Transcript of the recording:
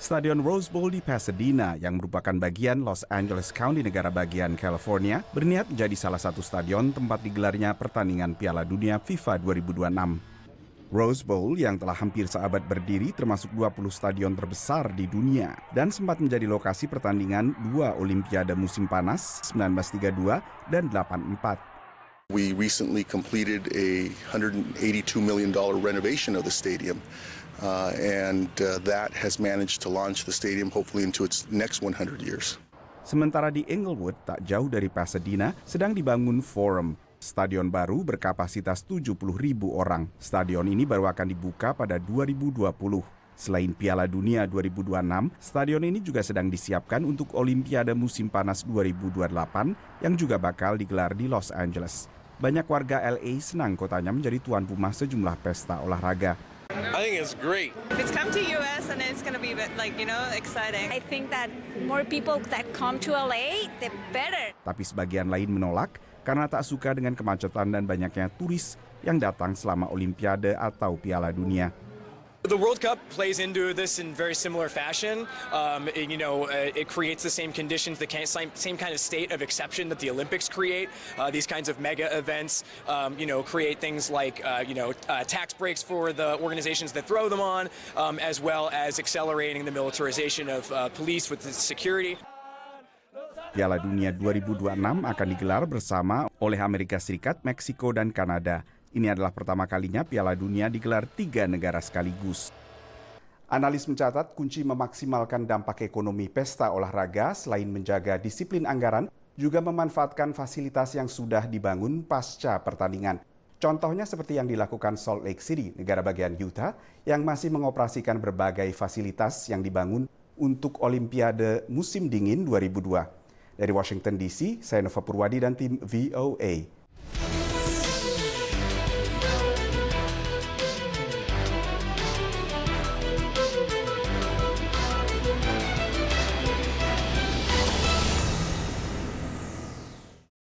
Stadion Rose Bowl di Pasadena yang merupakan bagian Los Angeles County negara bagian California berniat menjadi salah satu stadion tempat digelarnya pertandingan Piala Dunia FIFA 2026. Rose Bowl yang telah hampir seabad berdiri termasuk 20 stadion terbesar di dunia dan sempat menjadi lokasi pertandingan dua Olimpiade musim panas 1932 dan 84. We recently completed a $182 million renovation of the stadium, uh, and uh, that has managed to launch the stadium hopefully into its next 100 years. Sementara di Inglewood, tak jauh dari Pasadena, sedang dibangun Forum, Stadion baru berkapasitas 70 ribu orang. Stadion ini baru akan dibuka pada 2020. Selain Piala Dunia 2026, stadion ini juga sedang disiapkan untuk Olimpiade musim panas 2028 yang juga bakal digelar di Los Angeles banyak warga LA senang kotanya menjadi tuan rumah sejumlah pesta olahraga. I think it's great. If it's come to US and it's going to be like you know exciting. I think that more people that come to LA, the better. Tapi sebagian lain menolak karena tak suka dengan kemacetan dan banyaknya turis yang datang selama Olimpiade atau Piala Dunia. The World Cup plays into this in very similar fashion. Um, it, you know, uh, it creates the same conditions, the same, same kind of state of exception that the Olympics create. Uh, these kinds of mega events, um, you know, create things like, uh, you know, uh, tax breaks for the organizations that throw them on, um, as well as accelerating the militarization of uh, police with security. Piala Dunia 2026 akan digelar bersama oleh Amerika Serikat, Meksiko, dan Kanada. Ini adalah pertama kalinya Piala Dunia digelar tiga negara sekaligus. Analis mencatat kunci memaksimalkan dampak ekonomi pesta olahraga selain menjaga disiplin anggaran, juga memanfaatkan fasilitas yang sudah dibangun pasca pertandingan. Contohnya seperti yang dilakukan Salt Lake City, negara bagian Utah, yang masih mengoperasikan berbagai fasilitas yang dibangun untuk Olimpiade Musim Dingin 2002. Dari Washington DC, saya Nova Purwadi dan tim VOA.